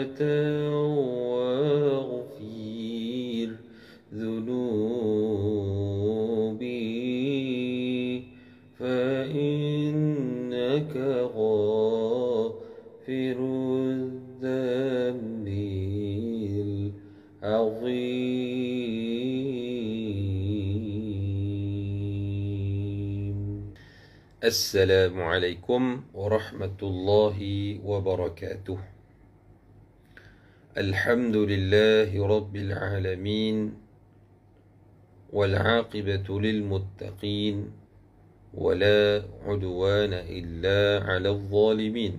واغفر ذنوبي فإنك غافر الذنب العظيم السلام عليكم ورحمة الله وبركاته الحمد لله رب العالمين والعاقبة للمتقين ولا عدوان إلا على الظالمين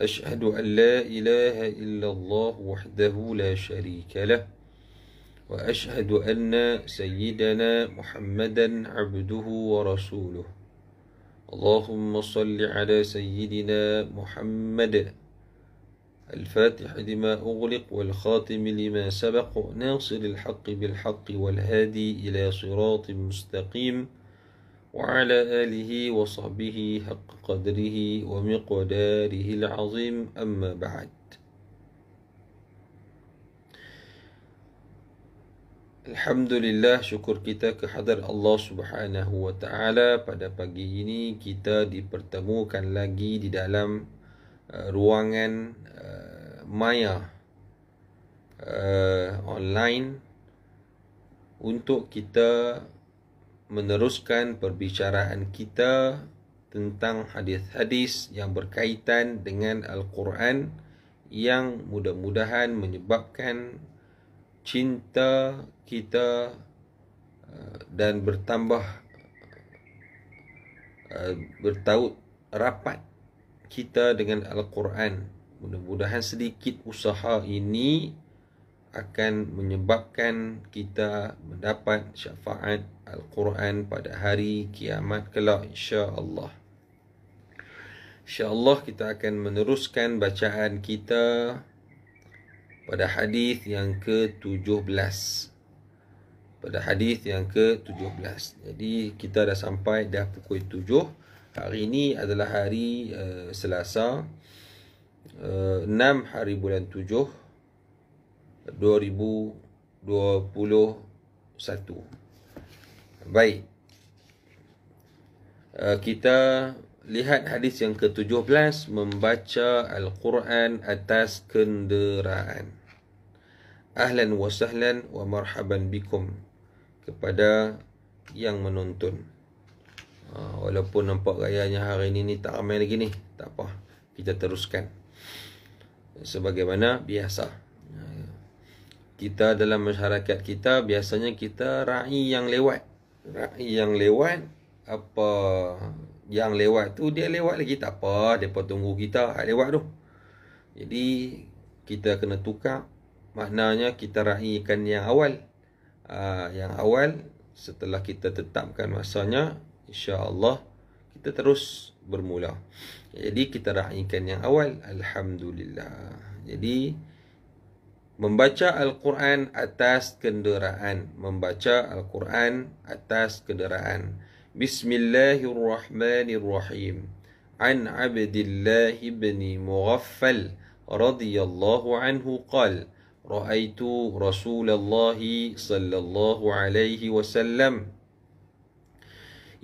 أشهد أن لا إله إلا الله وحده لا شريك له وأشهد أن سيدنا محمدا عبده ورسوله اللهم صل على سيدنا محمد الفاتح لما أغلق والخاتم لما سبق ناصر الحق بالحق والهادي إلى صراط مستقيم وعلى آله وصحبه حق قدره ومقداره العظيم أما بعد الحمد لله شكر kita حضر الله سبحانه وتعالى بعد بقيني كتاب ini kita dipertemukan lagi di dalam uh, ruangan maya uh, online untuk kita meneruskan perbicaraan kita tentang hadis-hadis yang berkaitan dengan Al-Quran yang mudah-mudahan menyebabkan cinta kita eh, dan bertambah eh, bertaut rapat kita dengan Al-Quran mudah-mudahan sedikit usaha ini akan menyebabkan kita mendapat syafaat Al-Quran pada hari kiamat kelak insya-Allah. Insya-Allah kita akan meneruskan bacaan kita pada hadis yang ke-17. Pada hadis yang ke-17. Jadi kita dah sampai dah pukul 7. Hari ini adalah hari uh, Selasa. 6 eh, hari bulan 7 2021 Baik eh, Kita lihat hadis yang ke-17 Membaca Al-Quran atas kenderaan Ahlan wa sahlan wa marhaban bikum Kepada yang menonton eh, Walaupun nampak gayanya hari ini ni tak ramai lagi ni Tak apa kita teruskan sebagaimana biasa kita dalam masyarakat kita biasanya kita rai yang lewat rai yang lewat apa yang lewat tu dia lewat lagi tak apa depa tunggu kita hak lewat tu jadi kita kena tukar maknanya kita kan yang awal uh, yang awal setelah kita tetapkan masanya insya-Allah kita terus bermula jadi kita rahinkan yang awal Alhamdulillah Jadi Membaca Al-Quran atas kenderaan Membaca Al-Quran atas kenderaan Bismillahirrahmanirrahim An Abdillah ibn Mughaffal radhiyallahu anhu qal Ra'aitu Rasulullah sallallahu alaihi wasallam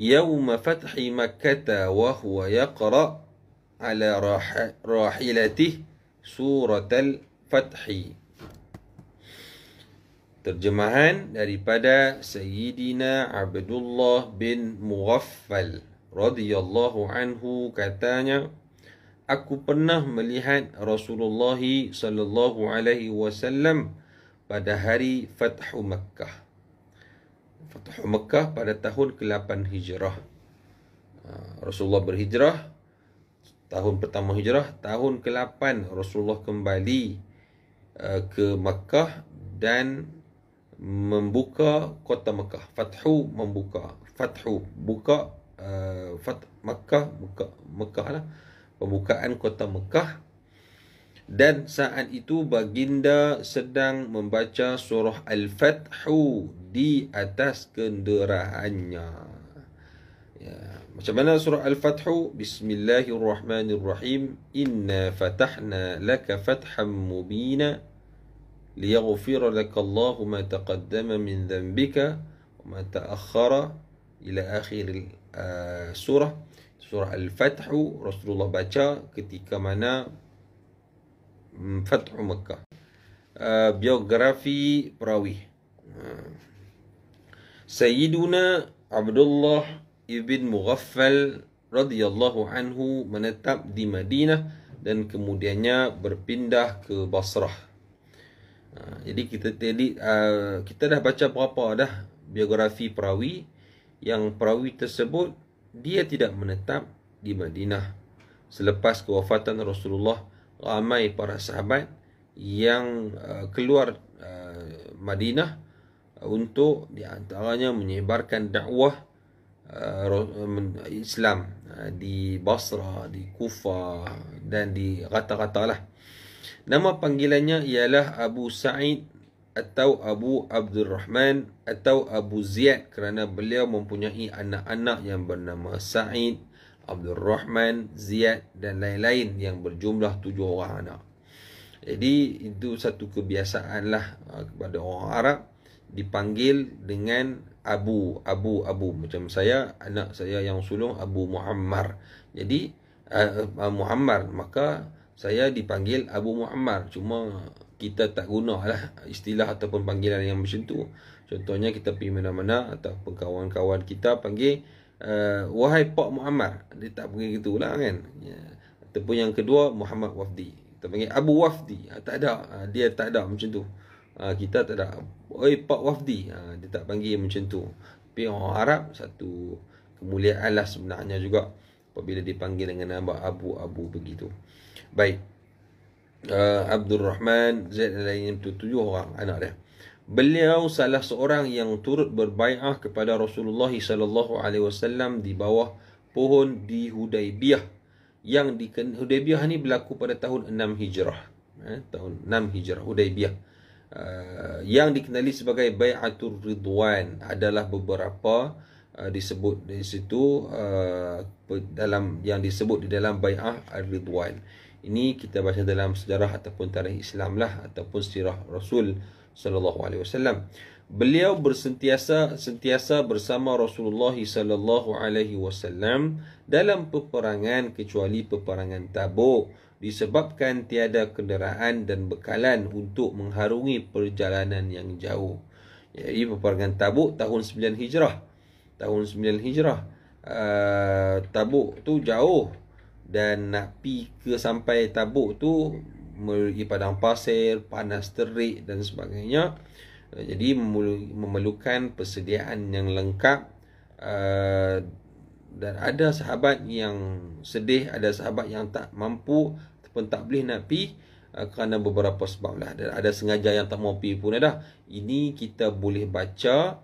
يوم فتح مكة وهو Yaqra ala rahilatih surat al-fathi. Terjemahan daripada Sayyidina Abdullah bin Mughaffal radhiyallahu anhu katanya Aku pernah melihat Rasulullah sallallahu alaihi wasallam pada hari Fathu Makkah. Fathu Makkah pada tahun ke-8 Hijrah. Ah, Rasulullah berhijrah tahun pertama hijrah tahun ke-8 Rasulullah kembali uh, ke Makkah dan membuka kota Makkah fathu membuka fathu buka uh, fat Makkah buka Makkah lah pembukaan kota Makkah dan saat itu baginda sedang membaca surah Al-Fathu di atas kenderaannya. وتمنى سورة الفتح بسم الله الرحمن الرحيم إنا فتحنا لك فتحا مبينا ليغفر لك الله ما تقدم من ذنبك وما تأخر إلى آخر السورة آه، سورة الفتح رسول الله باتشا ketika mana فتح مكة بيوغرافي براوي سيدنا عبد الله Ibn Mughaffal radhiyallahu anhu menetap di Madinah dan kemudiannya berpindah ke Basrah. Ha, jadi kita tadi ha, kita dah baca berapa dah biografi perawi yang perawi tersebut dia tidak menetap di Madinah selepas kewafatan Rasulullah ramai para sahabat yang ha, keluar Madinah untuk di antaranya menyebarkan dakwah من eh, إسلام eh, di Basra, di Kufa dan di kata-kata lah. Nama panggilannya ialah Abu Sa'id atau Abu Abdul Rahman atau Abu Ziyad kerana beliau mempunyai anak-anak yang bernama Sa'id, Abdul Rahman, Ziyad dan lain-lain yang berjumlah tujuh orang anak. Jadi itu satu kebiasaan lah eh, kepada orang Arab dipanggil dengan Abu Abu Abu macam saya anak saya yang sulung Abu Muhammad. Jadi uh, eh, uh, eh, Muhammad maka saya dipanggil Abu Muhammad. Cuma kita tak guna lah istilah ataupun panggilan yang macam tu. Contohnya kita pergi mana-mana ataupun kawan-kawan kita panggil uh, wahai Pak Muhammad. Dia tak panggil gitu lah kan. Ya. Ataupun yang kedua Muhammad Wafdi. Kita panggil Abu Wafdi. Uh, tak ada. Uh, dia tak ada macam tu ha, kita tak ada oi eh, pak wafdi ha, dia tak panggil macam tu tapi orang Arab satu kemuliaan lah sebenarnya juga apabila dipanggil dengan nama abu-abu begitu baik uh, Abdul Rahman Zaid al tu tujuh orang anak dia Beliau salah seorang yang turut berbaiah kepada Rasulullah sallallahu alaihi wasallam di bawah pohon di Hudaybiyah yang di Hudaybiyah ni berlaku pada tahun 6 Hijrah eh tahun 6 Hijrah Hudaybiyah uh, yang dikenali sebagai bai'atul ridwan adalah beberapa uh, disebut di situ uh, dalam yang disebut di dalam bai'ah ridwan ini kita baca dalam sejarah ataupun tarikh Islam lah ataupun sirah Rasul sallallahu alaihi wasallam beliau bersentiasa sentiasa bersama Rasulullah sallallahu alaihi wasallam dalam peperangan kecuali peperangan Tabuk disebabkan tiada kenderaan dan bekalan untuk mengharungi perjalanan yang jauh. Jadi peperangan Tabuk tahun 9 Hijrah. Tahun 9 Hijrah. Uh, tabuk tu jauh dan nak pi ke sampai Tabuk tu melalui padang pasir, panas terik dan sebagainya. Uh, jadi memerlukan persediaan yang lengkap uh, dan ada sahabat yang sedih, ada sahabat yang tak mampu ataupun tak boleh nak pi uh, kerana beberapa sebab lah dan ada sengaja yang tak mau pi pun dah ini kita boleh baca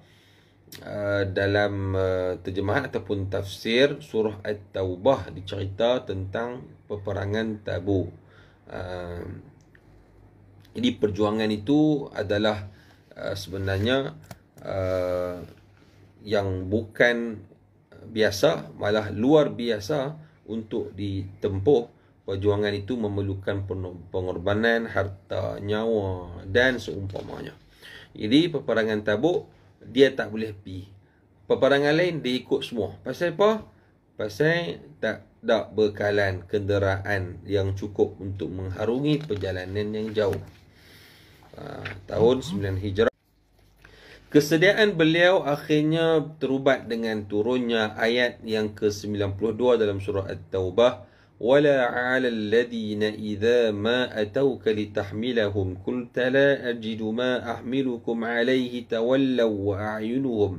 Uh, dalam uh, terjemahan ataupun tafsir surah At-Taubah Dicerita tentang peperangan tabu uh, Jadi perjuangan itu adalah uh, sebenarnya uh, Yang bukan biasa malah luar biasa untuk ditempuh perjuangan itu memerlukan pengorbanan harta nyawa dan seumpamanya jadi peperangan tabuk dia tak boleh pi peperangan lain dia ikut semua pasal apa pasal tak ada bekalan kenderaan yang cukup untuk mengharungi perjalanan yang jauh ha, tahun 9 hijrah Kesediaan beliau akhirnya terubat dengan turunnya ayat yang ke-92 dalam surah At-Taubah ولا على الذين إذا ما أتوك لتحملهم قلت لا أجد ما أحملكم عليه تولوا وأعينهم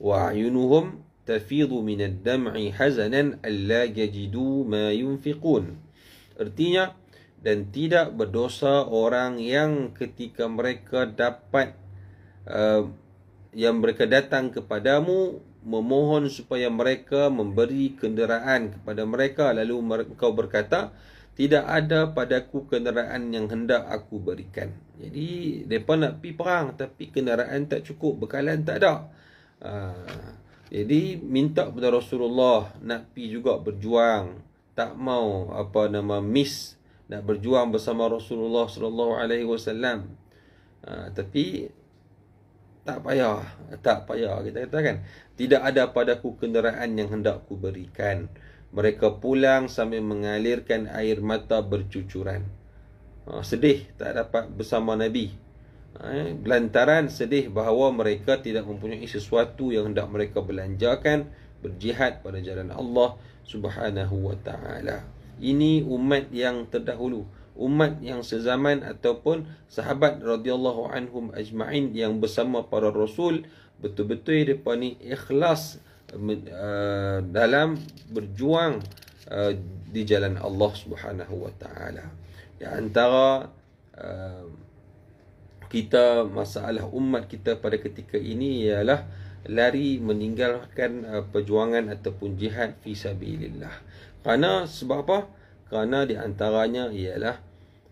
وأعينهم تفيض من الدمع حزنا ألا يجدوا ما ينفقون Artinya, dan tidak berdosa orang yang ketika mereka dapat uh, yang mereka datang kepadamu memohon supaya mereka memberi kenderaan kepada mereka lalu engkau berkata tidak ada padaku kenderaan yang hendak aku berikan jadi depa nak pergi perang tapi kenderaan tak cukup bekalan tak ada ha. jadi minta kepada Rasulullah nak pergi juga berjuang tak mau apa nama miss nak berjuang bersama Rasulullah sallallahu alaihi wasallam ah, tapi tak payah tak payah kita kata kan tidak ada padaku kenderaan yang hendak ku berikan mereka pulang sambil mengalirkan air mata bercucuran ha, sedih tak dapat bersama nabi ha, lantaran sedih bahawa mereka tidak mempunyai sesuatu yang hendak mereka belanjakan berjihad pada jalan Allah Subhanahu wa taala ini umat yang terdahulu umat yang sezaman ataupun sahabat radhiyallahu anhum ajma'in yang bersama para rasul betul-betul depa ni ikhlas eh, dalam berjuang eh, di jalan Allah Subhanahu wa taala. Di antara eh, kita masalah umat kita pada ketika ini ialah lari meninggalkan perjuangan ataupun jihad fi sabilillah. Kerana sebab apa? kerana di antaranya ialah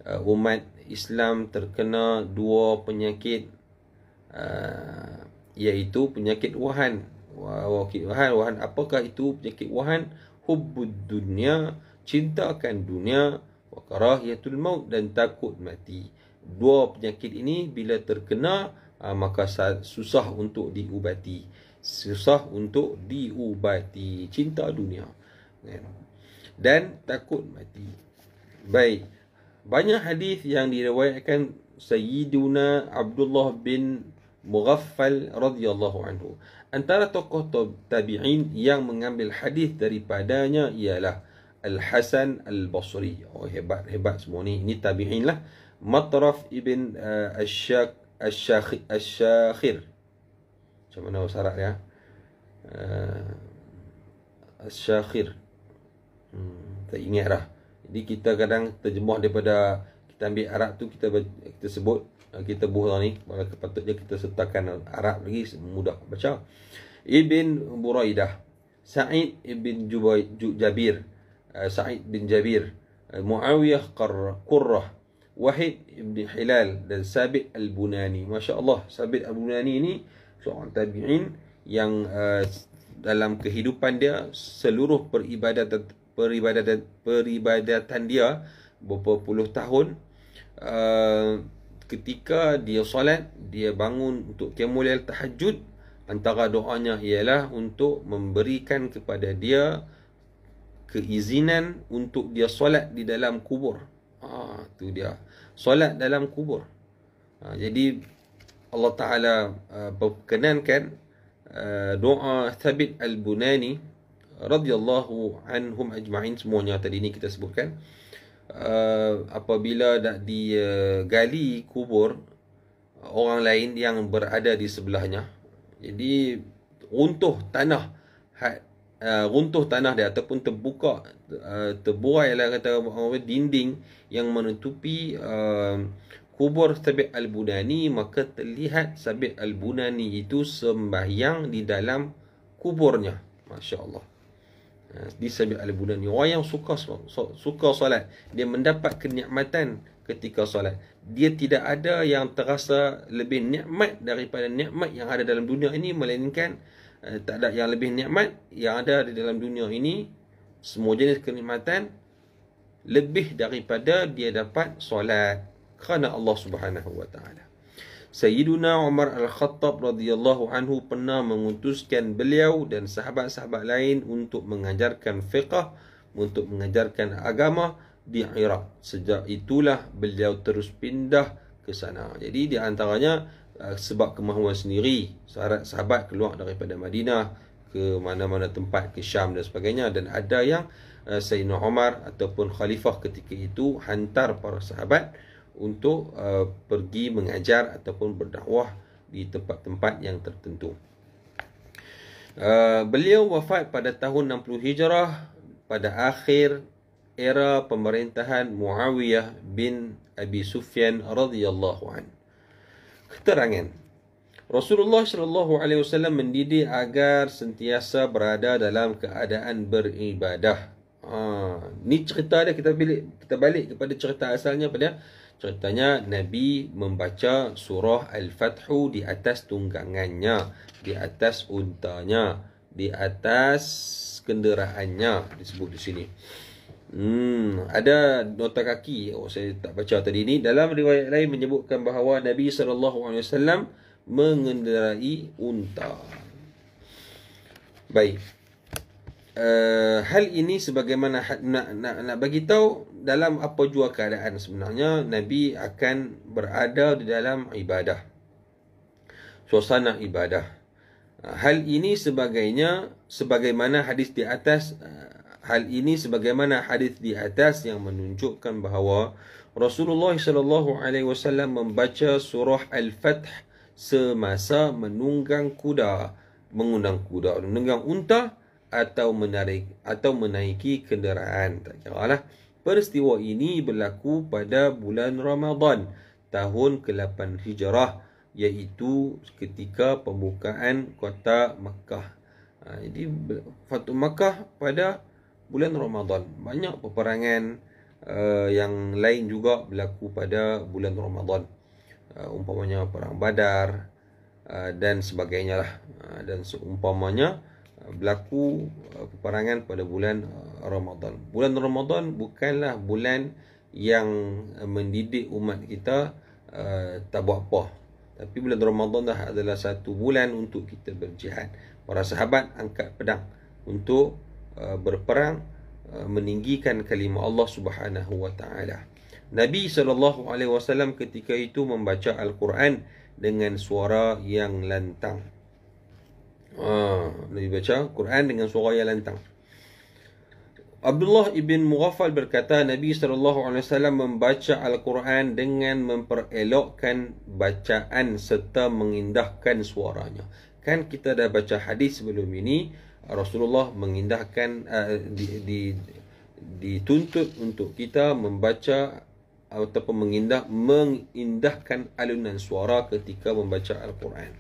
uh, umat Islam terkena dua penyakit uh, iaitu penyakit wahan, Wuhan wahan. Wuhan apakah itu penyakit wahan? hubbud dunia cintakan dunia wa karahiyatul maut dan takut mati dua penyakit ini bila terkena uh, maka susah untuk diubati susah untuk diubati cinta dunia kan? dan takut mati. Baik. Banyak hadis yang diriwayatkan Sayyiduna Abdullah bin Mughaffal radhiyallahu anhu. Antara tokoh tabi'in yang mengambil hadis daripadanya ialah Al-Hasan Al-Basri. Oh hebat hebat semua ni. Ini tabi'in lah. Matraf ibn uh, eh, Asy-Syakh Asy-Syakhir. Macam mana syarat dia? Uh, eh, Asy-Syakhir. Hmm, tak ingat lah. Jadi kita kadang terjemah daripada kita ambil Arab tu kita kita sebut eh, kita buhra ni maka kepatutnya kita sertakan Arab lagi mudah baca Ibn Buraidah Sa'id ibn Jabir eh, Sa'id bin Jabir eh, Muawiyah Qurrah Wahid ibn Hilal dan Sabit Al-Bunani Masya-Allah Sabit Al-Bunani ni seorang tabi'in yang uh, dalam kehidupan dia seluruh peribadatan peribadatan peribadatan dia beberapa puluh tahun uh, ketika dia solat dia bangun untuk kemulail tahajud antara doanya ialah untuk memberikan kepada dia keizinan untuk dia solat di dalam kubur ah tu dia solat dalam kubur ah, jadi Allah taala uh, berkenankan uh, doa Thabit Al-Bunani radhiyallahu anhum ajma'in semuanya tadi ni kita sebutkan uh, apabila nak digali kubur orang lain yang berada di sebelahnya jadi runtuh tanah had, uh, runtuh tanah dia ataupun terbuka uh, terburai lah kata uh, dinding yang menutupi uh, kubur Sabit Al-Bunani maka terlihat Sabit Al-Bunani itu sembahyang di dalam kuburnya Masya Allah di disebut al-bunani orang yang suka suka solat dia mendapat kenikmatan ketika solat dia tidak ada yang terasa lebih nikmat daripada nikmat yang ada dalam dunia ini melainkan eh, tak ada yang lebih nikmat yang ada di dalam dunia ini semua jenis kenikmatan lebih daripada dia dapat solat kerana Allah Subhanahu wa taala Sayyiduna Umar Al-Khattab radhiyallahu anhu pernah mengutuskan beliau dan sahabat-sahabat lain untuk mengajarkan fiqh, untuk mengajarkan agama di Iraq. Sejak itulah beliau terus pindah ke sana. Jadi di antaranya eh, sebab kemahuan sendiri sahabat-sahabat keluar daripada Madinah ke mana-mana tempat ke Syam dan sebagainya dan ada yang eh, Sayyidina Umar ataupun khalifah ketika itu hantar para sahabat untuk uh, pergi mengajar ataupun berdakwah di tempat-tempat yang tertentu. Uh, beliau wafat pada tahun 60 Hijrah pada akhir era pemerintahan Muawiyah bin Abi Sufyan radhiyallahu an. Keterangan Rasulullah sallallahu alaihi wasallam mendidik agar sentiasa berada dalam keadaan beribadah. Ha, ni cerita dia kita balik kita balik kepada cerita asalnya pada Contohnya Nabi membaca surah Al-Fathu di atas tunggangannya, di atas untanya, di atas kenderaannya disebut di sini. Hmm, ada nota kaki. Oh, saya tak baca tadi ni. Dalam riwayat lain menyebutkan bahawa Nabi SAW mengendarai unta. Baik. Uh, hal ini sebagaimana nak nak nak bagi tahu dalam apa jua keadaan sebenarnya Nabi akan berada di dalam ibadah suasana ibadah ah, hal ini sebagainya sebagaimana hadis di atas ah, hal ini sebagaimana hadis di atas yang menunjukkan bahawa Rasulullah SAW membaca surah al fatih semasa menunggang kuda mengundang kuda menunggang unta atau menarik atau menaiki kenderaan tak kira lah Peristiwa ini berlaku pada bulan Ramadhan tahun ke-8 Hijrah iaitu ketika pembukaan kota Makkah. Ha, jadi Fatuh Makkah pada bulan Ramadhan. Banyak peperangan uh, yang lain juga berlaku pada bulan Ramadhan, Uh, ha, umpamanya perang Badar uh, dan sebagainya lah uh, dan seumpamanya berlaku uh, peperangan pada bulan uh, Ramadan. Bulan Ramadan bukanlah bulan yang uh, mendidik umat kita uh, tak buat apa. Tapi bulan Ramadan dah adalah satu bulan untuk kita berjihad. Para sahabat angkat pedang untuk uh, berperang uh, meninggikan kalimah Allah Subhanahu wa taala. Nabi sallallahu alaihi wasallam ketika itu membaca Al-Quran dengan suara yang lantang. Ah, dia baca Quran dengan suara yang lantang. Abdullah ibn Mughaffal berkata Nabi sallallahu alaihi wasallam membaca al-Quran dengan memperelokkan bacaan serta mengindahkan suaranya. Kan kita dah baca hadis sebelum ini Rasulullah mengindahkan uh, di, di dituntut untuk kita membaca ataupun mengindah mengindahkan alunan suara ketika membaca al-Quran.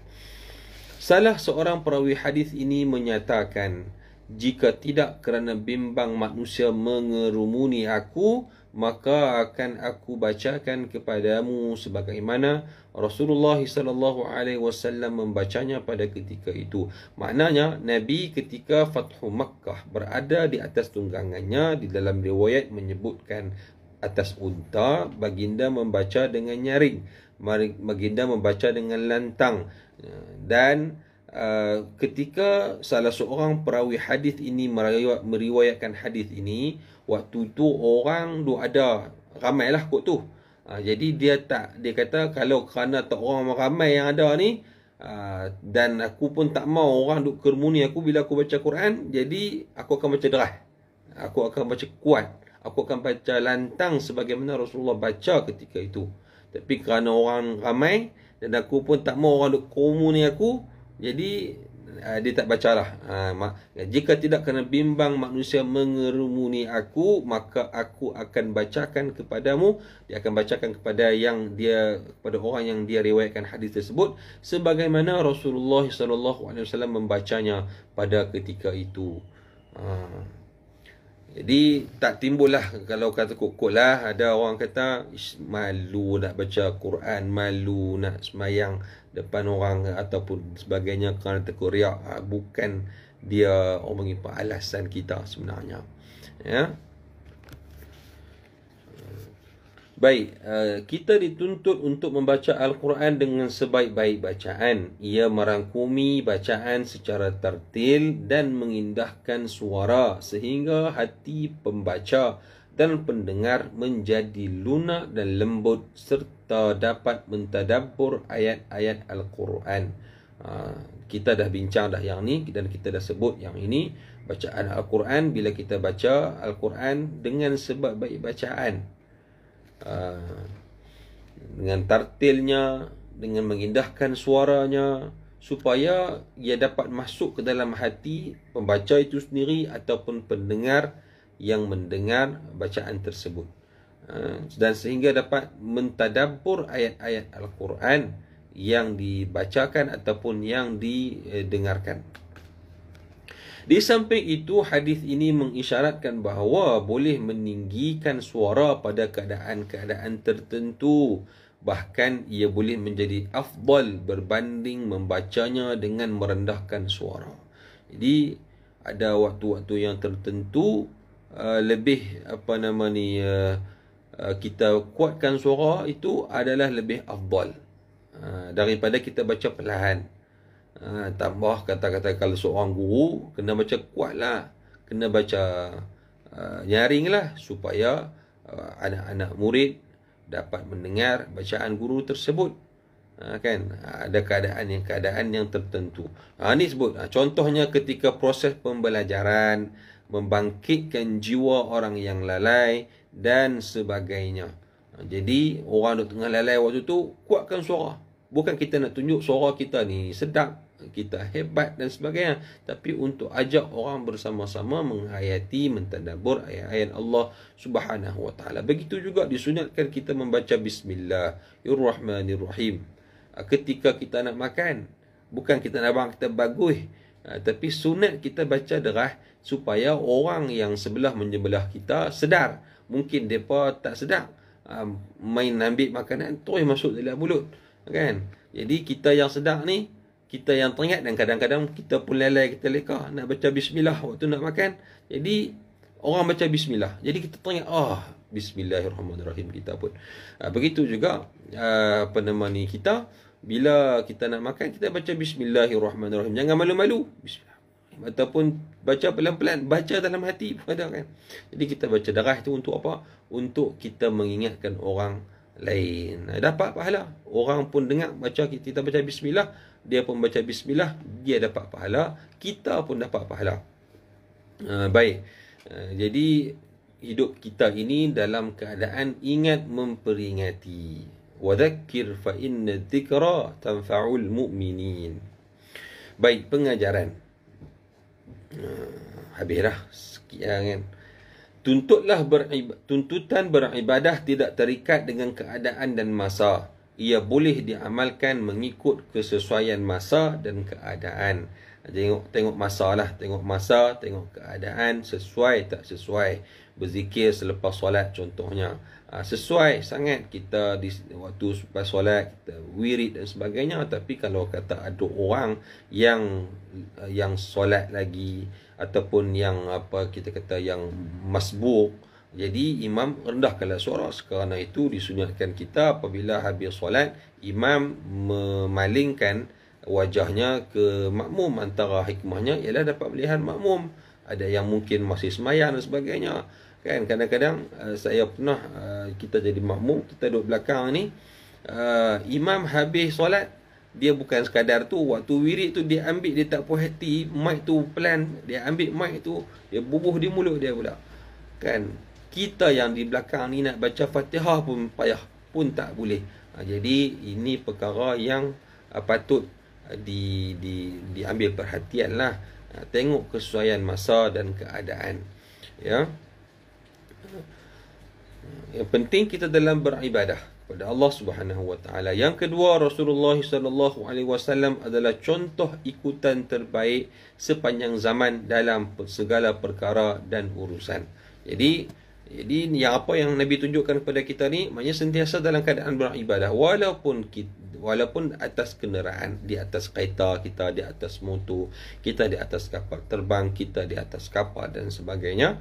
Salah seorang perawi hadis ini menyatakan, jika tidak kerana bimbang manusia mengerumuni aku, maka akan aku bacakan kepadamu sebagaimana Rasulullah sallallahu alaihi wasallam membacanya pada ketika itu. Maknanya Nabi ketika Fathu Makkah berada di atas tunggangannya di dalam riwayat menyebutkan atas unta baginda membaca dengan nyaring, baginda membaca dengan lantang. Ya, dan uh, ketika salah seorang perawi hadis ini meriwayat, meriwayatkan hadis ini, waktu tu orang tu ada lah kot tu. Uh, jadi dia tak dia kata kalau kerana tak orang ramai yang ada ni Uh, dan aku pun tak mau orang duk kermuni aku bila aku baca Quran jadi aku akan baca derah, aku akan baca kuat aku akan baca lantang sebagaimana Rasulullah baca ketika itu tapi kerana orang ramai dan aku pun tak mau orang duk komu ni aku Jadi uh, Dia tak bacalah uh, ah, mak, Jika tidak kena bimbang manusia mengerumuni aku Maka aku akan bacakan kepadamu Dia akan bacakan kepada yang dia Kepada orang yang dia riwayatkan hadis tersebut Sebagaimana Rasulullah Alaihi Wasallam membacanya pada ketika itu Haa uh. Jadi tak timbul lah kalau kata kukuk lah Ada orang kata malu nak baca Quran Malu nak semayang depan orang ataupun sebagainya kerana takut riak ah, Bukan dia orang mengipa alasan kita sebenarnya Ya Baik, uh, kita dituntut untuk membaca Al-Quran dengan sebaik-baik bacaan. Ia merangkumi bacaan secara tertil dan mengindahkan suara sehingga hati pembaca dan pendengar menjadi lunak dan lembut serta dapat mentadabur ayat-ayat Al-Quran. Uh, kita dah bincang dah yang ni dan kita dah sebut yang ini bacaan Al-Quran bila kita baca Al-Quran dengan sebaik-baik bacaan Ah, dengan tartilnya dengan mengindahkan suaranya supaya ia dapat masuk ke dalam hati pembaca itu sendiri ataupun pendengar yang mendengar bacaan tersebut ah, dan sehingga dapat mentadabbur ayat-ayat Al-Quran yang dibacakan ataupun yang didengarkan eh, di samping itu hadis ini mengisyaratkan bahawa boleh meninggikan suara pada keadaan-keadaan tertentu bahkan ia boleh menjadi afdal berbanding membacanya dengan merendahkan suara. Jadi ada waktu-waktu yang tertentu uh, lebih apa nama ni uh, uh, kita kuatkan suara itu adalah lebih afdal daripada kita baca perlahan. Ha, tambah kata-kata kalau seorang guru kena baca kuatlah kena baca uh, ha, nyaringlah supaya ha, anak-anak uh, murid dapat mendengar bacaan guru tersebut ha, kan ha, ada keadaan yang keadaan yang tertentu ha, ni sebut ha, contohnya ketika proses pembelajaran membangkitkan jiwa orang yang lalai dan sebagainya ha, jadi orang tengah lalai waktu tu kuatkan suara bukan kita nak tunjuk suara kita ni sedap kita hebat dan sebagainya tapi untuk ajak orang bersama-sama menghayati mentadabbur ayat-ayat Allah Subhanahu wa taala begitu juga disunatkan kita membaca bismillahirrahmanirrahim ah, ketika kita nak makan bukan kita nak bang kita bagus ah, tapi sunat kita baca derah supaya orang yang sebelah menyebelah kita sedar mungkin depa tak sedar ah, main ambil makanan terus masuk dalam mulut kan jadi kita yang sedar ni kita yang teringat dan kadang-kadang kita pun lalai kita leka nak baca bismillah waktu nak makan. Jadi orang baca bismillah. Jadi kita teringat ah oh, bismillahirrahmanirrahim kita pun. Ha, begitu juga uh, apa nama ni kita bila kita nak makan kita baca bismillahirrahmanirrahim. Jangan malu-malu. Bismillah. Ataupun baca pelan-pelan Baca dalam hati pun ada kan Jadi kita baca darah itu untuk apa? Untuk kita mengingatkan orang lain dapat pahala orang pun dengar baca kita baca bismillah dia pun baca bismillah dia dapat pahala kita pun dapat pahala uh, baik uh, jadi hidup kita ini dalam keadaan ingat memperingati wadhakkir fa inna dhikra tanfa'ul mu'minin baik pengajaran uh, ah, habis sekian kan uh, Tuntutlah berib- tuntutan beribadah tidak terikat dengan keadaan dan masa. Ia boleh diamalkan mengikut kesesuaian masa dan keadaan. Tengok tengok masa lah, tengok masa, tengok keadaan sesuai tak sesuai. Berzikir selepas solat contohnya. Ha, sesuai sangat kita di waktu selepas solat kita wirid dan sebagainya tapi kalau kata ada orang yang yang solat lagi ataupun yang apa kita kata yang masbuk jadi imam rendahkanlah suara kerana itu disunatkan kita apabila habis solat imam memalingkan wajahnya ke makmum antara hikmahnya ialah dapat melihat makmum ada yang mungkin masih semayan dan sebagainya kan kadang-kadang eh, saya pernah eh, kita jadi makmum kita duduk belakang ni eh, imam habis solat dia bukan sekadar tu waktu wirid tu dia ambil dia tak puas hati mic tu pelan dia ambil mic tu dia bubuh di mulut dia pula kan kita yang di belakang ni nak baca fatihah pun payah pun tak boleh ha, jadi ini perkara yang uh, patut ha, di di diambil perhatianlah ha, tengok kesesuaian masa dan keadaan ya ha, yang penting kita dalam beribadah kepada Allah Subhanahu Wa Taala. Yang kedua, Rasulullah Sallallahu Alaihi Wasallam adalah contoh ikutan terbaik sepanjang zaman dalam segala perkara dan urusan. Jadi, jadi yang apa yang Nabi tunjukkan kepada kita ni, maknanya sentiasa dalam keadaan beribadah walaupun kita walaupun atas kenderaan, di atas kaita kita, di atas motor, kita di atas kapal terbang, kita di atas kapal dan sebagainya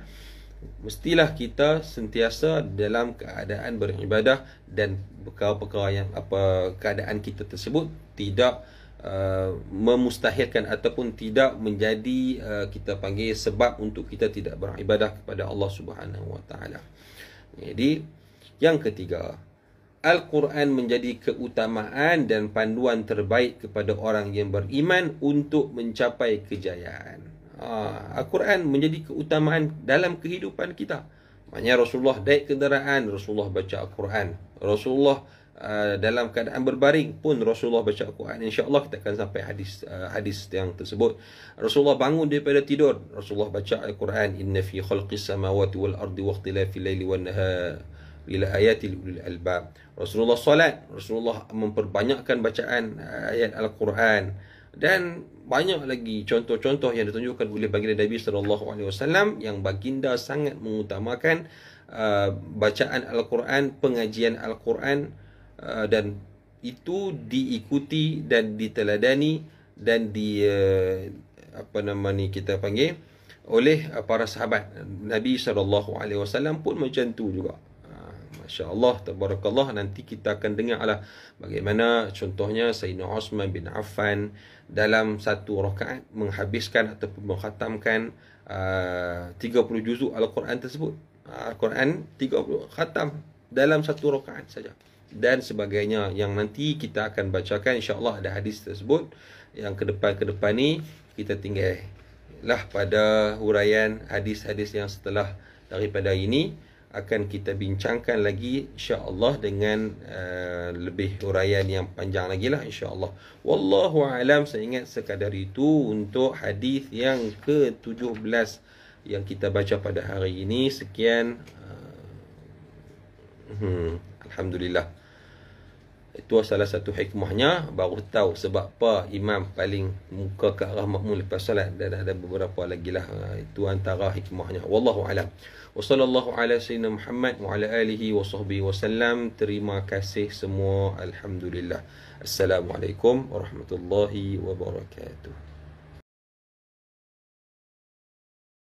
mestilah kita sentiasa dalam keadaan beribadah dan perkara-perkara yang apa keadaan kita tersebut tidak uh, memustahilkan ataupun tidak menjadi uh, kita panggil sebab untuk kita tidak beribadah kepada Allah Subhanahu Wa Taala. Jadi yang ketiga Al-Quran menjadi keutamaan dan panduan terbaik kepada orang yang beriman untuk mencapai kejayaan. Ha, Al-Quran menjadi keutamaan dalam kehidupan kita. Maksudnya Rasulullah naik kenderaan, Rasulullah baca Al-Quran. Rasulullah uh, dalam keadaan berbaring pun Rasulullah baca Al-Quran. InsyaAllah kita akan sampai hadis uh, hadis yang tersebut. Rasulullah bangun daripada tidur. Rasulullah baca Al-Quran. Inna fi khalqi samawati wal ardi waqtila fi layli wal nahar. Ila ayatil ulil albab. Rasulullah salat. Rasulullah memperbanyakkan bacaan uh, ayat Al-Quran. Dan banyak lagi contoh-contoh yang ditunjukkan oleh baginda Nabi Sallallahu Alaihi Wasallam yang baginda sangat mengutamakan uh, bacaan Al-Quran, pengajian Al-Quran uh, dan itu diikuti dan diteladani dan di uh, apa nama ni kita panggil oleh uh, para sahabat Nabi Sallallahu Alaihi Wasallam pun macam tu juga insyaAllah tabarakallah nanti kita akan dengar lah bagaimana contohnya Sayyidina Osman bin Affan dalam satu rakaat menghabiskan ataupun menghatamkan ah, uh, 30 juzuk Al-Quran tersebut. Ah, Al-Quran 30 khatam dalam satu rakaat saja dan sebagainya yang nanti kita akan bacakan insyaAllah ada hadis tersebut yang ke depan-ke depan ni kita tinggal lah pada huraian hadis-hadis yang setelah daripada ini akan kita bincangkan lagi insya-Allah dengan uh, lebih huraian yang panjang lagi lah insya-Allah. Wallahu alam saya ingat sekadar itu untuk hadis yang ke-17 yang kita baca pada hari ini. Sekian. Uh, hmm, alhamdulillah. Itu salah satu hikmahnya baru tahu sebab apa imam paling muka ke arah makmum lepas salat lah. dan ada beberapa lagi lah uh, itu antara hikmahnya wallahu alam Wassalamualaikum ala sayyidina Terima kasih semua. Alhamdulillah. Assalamualaikum warahmatullahi wabarakatuh.